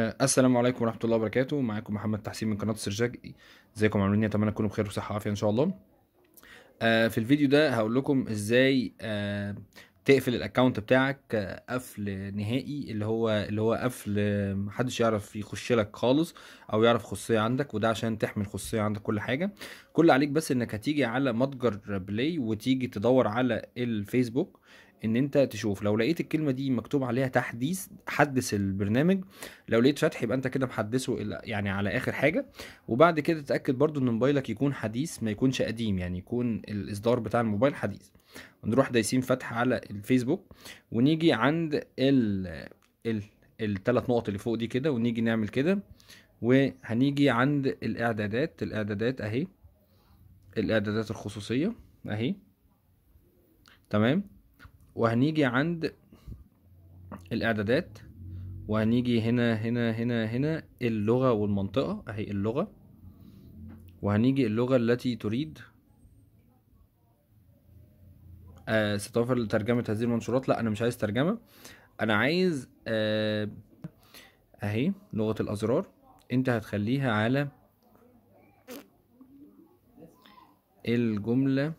السلام عليكم ورحمه الله وبركاته معاكم محمد تحسين من قناه سرجاك ازيكم عاملين إيه؟ اتمنى تكونوا بخير وصحه وعافيه ان شاء الله آه، في الفيديو ده هقول لكم ازاي آه، تقفل الاكونت بتاعك آه، قفل نهائي اللي هو اللي هو قفل محدش يعرف يخش لك خالص او يعرف خصوصيه عندك وده عشان تحمي الخصوصيه عندك كل حاجه كل عليك بس انك هتيجي على متجر بلاي وتيجي تدور على الفيسبوك ان انت تشوف لو لقيت الكلمه دي مكتوب عليها تحديث حدث البرنامج لو لقيت فتح يبقى انت كده محدثه يعني على اخر حاجه وبعد كده تتاكد برضو ان موبايلك يكون حديث ما يكونش قديم يعني يكون الاصدار بتاع الموبايل حديث نروح دايسين فتح على الفيسبوك ونيجي عند ال ال الثلاث نقط اللي فوق دي كده ونيجي نعمل كده وهنيجي عند الاعدادات الاعدادات اهي الاعدادات الخصوصيه اهي تمام وهنيجي عند الاعدادات وهنيجي هنا هنا هنا هنا اللغة والمنطقة اهي اللغة وهنيجي اللغة التي تريد آه ستوفر لترجمة هذه المنشورات لا انا مش عايز ترجمة انا عايز آه اهي لغة الازرار انت هتخليها على الجملة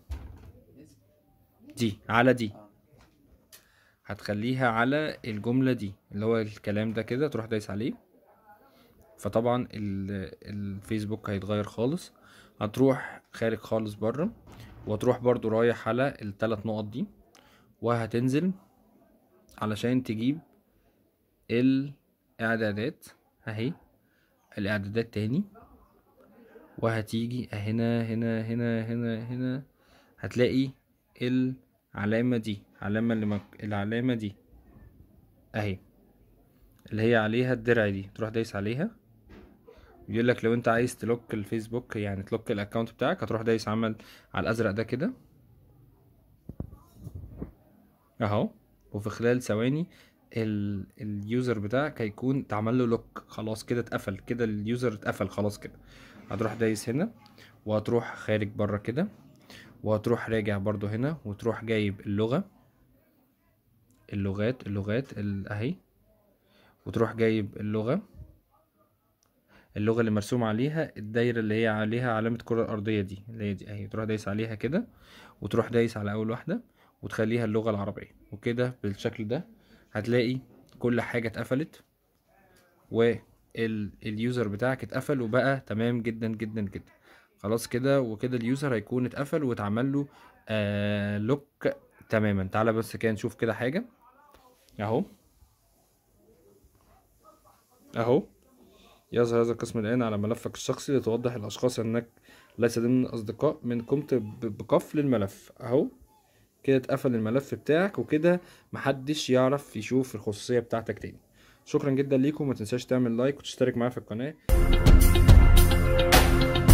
دي على دي هتخليها على الجملة دي اللي هو الكلام ده كده تروح دايس عليه فطبعا الفيسبوك هيتغير خالص هتروح خارج خالص بره وتروح برضو رايح على الثلاث نقط دي وهتنزل علشان تجيب الاعدادات اهي الاعدادات تاني وهتيجي هنا هنا هنا هنا هنا هتلاقي ال علامة دي العلامة اللي مك... العلامة دي اهي اللي هي عليها الدرع دي تروح دايس عليها بيقول لك لو انت عايز تلوك الفيسبوك يعني تلوك الاكونت بتاعك هتروح دايس عمل على الازرق ده كده اهو وفي خلال ثواني اليوزر بتاعك هيكون اتعمل له لوك خلاص كده اتقفل كده اليوزر اتقفل خلاص كده هتروح دايس هنا وهتروح خارج بره كده وهتروح راجع برضو هنا وتروح جايب اللغة اللغات اللغات اهي وتروح جايب اللغة اللغة اللي مرسوم عليها الدايرة اللي هي عليها علامة كرة الأرضية دي اللي هي دي اهي تروح دايس عليها كده وتروح دايس على أول واحدة وتخليها اللغة العربية وكده بالشكل ده هتلاقي كل حاجة اتقفلت واليوزر بتاعك اتقفل وبقى تمام جدا جدا جدا خلاص كده وكده اليوزر هيكون اتقفل واتعمل له آه لوك تماما تعالى بس كده نشوف كده حاجه اهو اهو يظهر هذا القسم الآن على ملفك الشخصي لتوضح الأشخاص أنك ليس ضمن أصدقاء من قمت بقفل الملف أهو كده اتقفل الملف بتاعك وكده محدش يعرف يشوف الخصوصية بتاعتك تاني شكرا جدا ليكم تنساش تعمل لايك وتشترك معايا في القناة